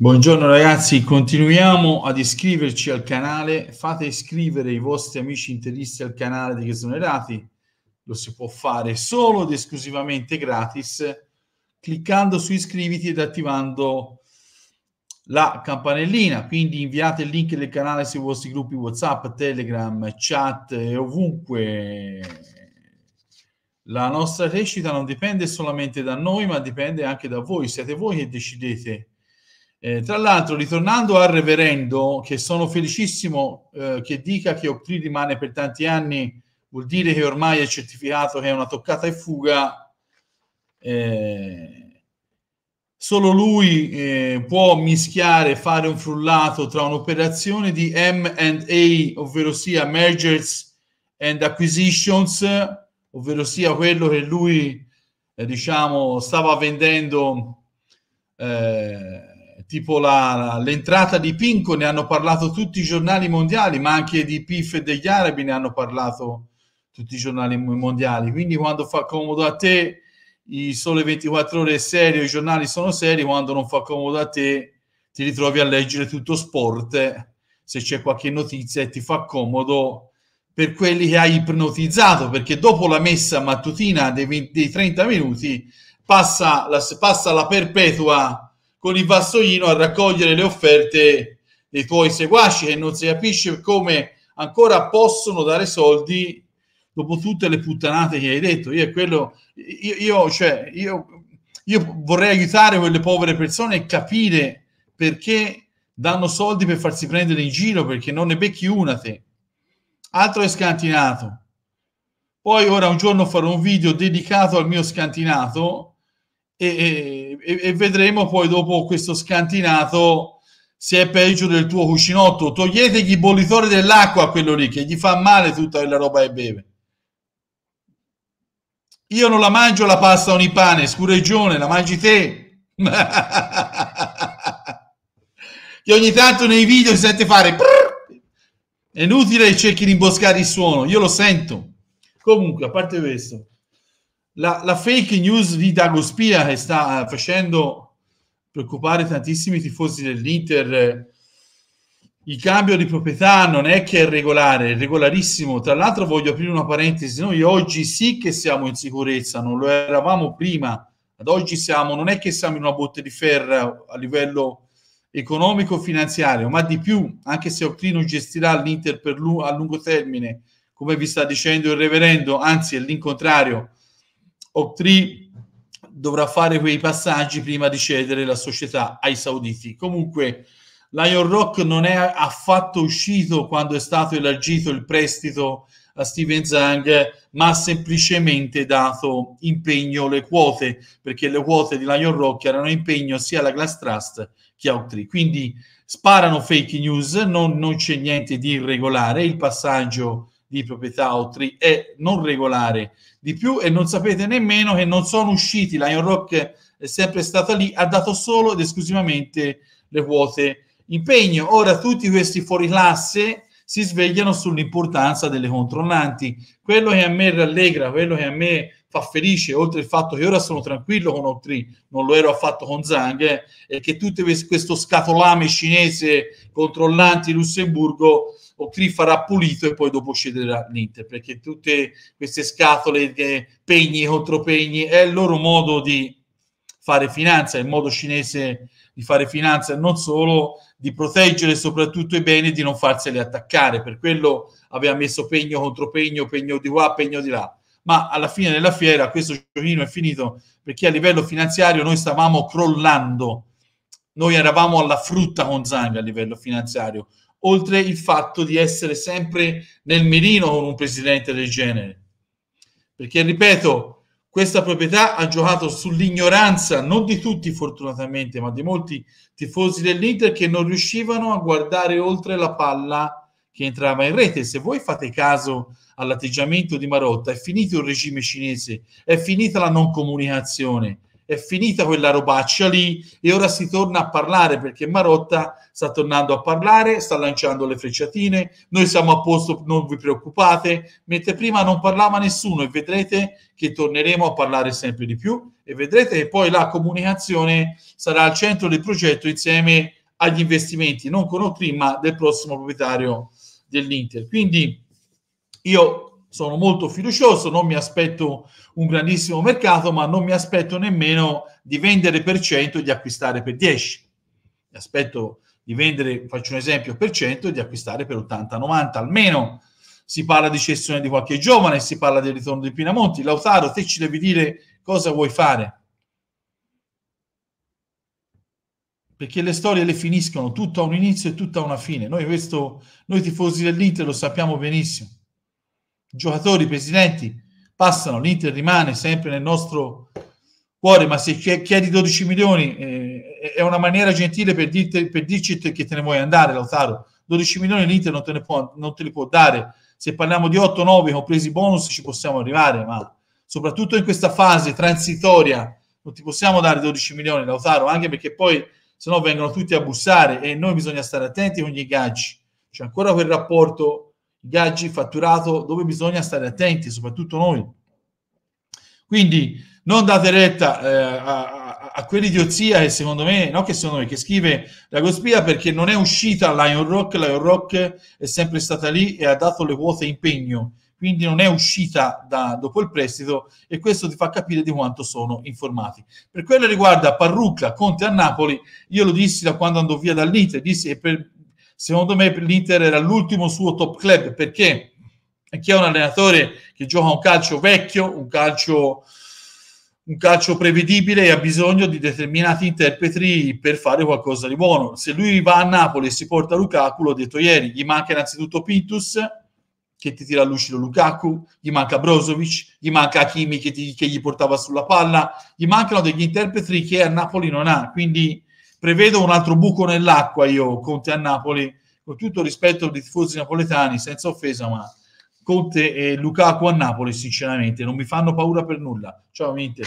Buongiorno ragazzi, continuiamo ad iscriverci al canale, fate iscrivere i vostri amici interisti al canale di esonerati, lo si può fare solo ed esclusivamente gratis cliccando su iscriviti ed attivando la campanellina, quindi inviate il link del canale sui vostri gruppi WhatsApp, Telegram, chat e ovunque. La nostra crescita non dipende solamente da noi, ma dipende anche da voi, siete voi che decidete eh, tra l'altro, ritornando al reverendo, che sono felicissimo eh, che dica che Opri rimane per tanti anni, vuol dire che ormai è certificato che è una toccata e fuga. Eh, solo lui eh, può mischiare, fare un frullato tra un'operazione di M&A, ovvero sia Mergers and Acquisitions, ovvero sia quello che lui, eh, diciamo, stava vendendo Eh, tipo la, l'entrata di Pinco, ne hanno parlato tutti i giornali mondiali, ma anche di PIF e degli arabi ne hanno parlato tutti i giornali mondiali. Quindi quando fa comodo a te, i sole 24 ore è serio, i giornali sono seri, quando non fa comodo a te, ti ritrovi a leggere tutto sport, se c'è qualche notizia e ti fa comodo per quelli che hai ipnotizzato, perché dopo la messa mattutina dei, 20, dei 30 minuti passa la, passa la perpetua con il vassoino a raccogliere le offerte dei tuoi seguaci e non si capisce come ancora possono dare soldi dopo tutte le puttanate che hai detto. Io, quello, io, io, cioè, io, io vorrei aiutare quelle povere persone e capire perché danno soldi per farsi prendere in giro, perché non ne becchi una te. Altro è scantinato. Poi ora un giorno farò un video dedicato al mio scantinato e, e, e, vedremo poi dopo questo scantinato se è peggio del tuo cuscinotto. Togliete i bollitori dell'acqua a quello lì che gli fa male tutta quella roba che beve. Io non la mangio la pasta ogni pane, scureggione, la mangi te. che ogni tanto nei video si sente fare prrr, è inutile cerchi di imboscare il suono, io lo sento. Comunque, a parte questo, la, la fake news di Dago Spia che sta eh, facendo preoccupare tantissimi tifosi dell'Inter. Eh, il cambio di proprietà non è che è regolare, è regolarissimo. Tra l'altro voglio aprire una parentesi, noi oggi sì che siamo in sicurezza, non lo eravamo prima, ad oggi siamo, non è che siamo in una botte di ferro a livello economico-finanziario, e ma di più, anche se Oclino gestirà l'Inter per lu- a lungo termine, come vi sta dicendo il reverendo, anzi è l'incontrario, Octree dovrà fare quei passaggi prima di cedere la società ai sauditi. Comunque Lion Rock non è affatto uscito quando è stato elargito il prestito a Steven Zang, ma ha semplicemente dato impegno le quote, perché le quote di Lion Rock erano impegno sia alla Glass Trust che a Outri. Quindi sparano fake news, non, non c'è niente di irregolare, il passaggio di proprietà o tri è non regolare di più e non sapete nemmeno che non sono usciti, Lion Rock è sempre stata lì, ha dato solo ed esclusivamente le quote impegno. Ora tutti questi fuori classe si svegliano sull'importanza delle controllanti. Quello che a me rallegra, quello che a me fa felice, oltre il fatto che ora sono tranquillo con Octree, non lo ero affatto con Zhang, eh, è che tutto questo scatolame cinese controllanti Lussemburgo o O'Cree farà pulito e poi dopo scenderà l'Inter, perché tutte queste scatole, pegni contro pegni è il loro modo di fare finanza, il modo cinese di fare finanza, non solo di proteggere soprattutto i beni e di non farseli attaccare. Per quello aveva messo pegno contro pegno, pegno di qua, pegno di là. Ma alla fine della fiera questo giochino è finito perché a livello finanziario noi stavamo crollando. Noi eravamo alla frutta con Zang a livello finanziario oltre il fatto di essere sempre nel mirino con un presidente del genere. Perché, ripeto, questa proprietà ha giocato sull'ignoranza, non di tutti fortunatamente, ma di molti tifosi dell'Inter che non riuscivano a guardare oltre la palla che entrava in rete. Se voi fate caso all'atteggiamento di Marotta, è finito il regime cinese, è finita la non comunicazione, è finita quella robaccia lì e ora si torna a parlare perché Marotta sta tornando a parlare, sta lanciando le frecciatine, noi siamo a posto, non vi preoccupate, mentre prima non parlava nessuno e vedrete che torneremo a parlare sempre di più e vedrete che poi la comunicazione sarà al centro del progetto insieme agli investimenti, non con Ocrim, ma del prossimo proprietario dell'Inter. Quindi io sono molto fiducioso, non mi aspetto un grandissimo mercato, ma non mi aspetto nemmeno di vendere per 100 e di acquistare per 10. Mi aspetto di vendere, faccio un esempio, per 100 e di acquistare per 80-90 almeno. Si parla di cessione di qualche giovane, si parla del ritorno di Pinamonti. Lautaro, te ci devi dire cosa vuoi fare. Perché le storie le finiscono, tutto ha un inizio e tutto ha una fine. Noi, questo, noi tifosi dell'Inter lo sappiamo benissimo giocatori, presidenti passano, l'Inter rimane sempre nel nostro cuore, ma se chiedi 12 milioni eh, è una maniera gentile per, dirti, per dirci che te ne vuoi andare, Lautaro. 12 milioni l'Inter non te, ne può, non te li può dare. Se parliamo di 8-9, compresi bonus, ci possiamo arrivare, ma soprattutto in questa fase transitoria non ti possiamo dare 12 milioni, Lautaro, anche perché poi se no vengono tutti a bussare e noi bisogna stare attenti con gli ingaggi. C'è ancora quel rapporto viaggi, fatturato, dove bisogna stare attenti, soprattutto noi. Quindi non date retta eh, a, a, a quell'idiozia che secondo me, no che secondo me, che scrive la Gospia perché non è uscita Lion Rock, Lion Rock è sempre stata lì e ha dato le quote impegno, quindi non è uscita da, dopo il prestito e questo ti fa capire di quanto sono informati. Per quello riguarda Parrucca, Conte a Napoli, io lo dissi da quando andò via dall'Inter, dissi e per Secondo me l'Inter era l'ultimo suo top club perché chi è un allenatore che gioca un calcio vecchio, un calcio, un calcio prevedibile e ha bisogno di determinati interpreti per fare qualcosa di buono. Se lui va a Napoli e si porta Lukaku, l'ho detto ieri, gli manca innanzitutto Pintus che ti tira lucido Lukaku, gli manca Brozovic, gli manca Hakimi che, che gli portava sulla palla, gli mancano degli interpreti che a Napoli non ha, quindi prevedo un altro buco nell'acqua io, Conte a Napoli, con tutto rispetto ai tifosi napoletani, senza offesa, ma Conte e Lukaku a Napoli sinceramente non mi fanno paura per nulla. Ciao Minte.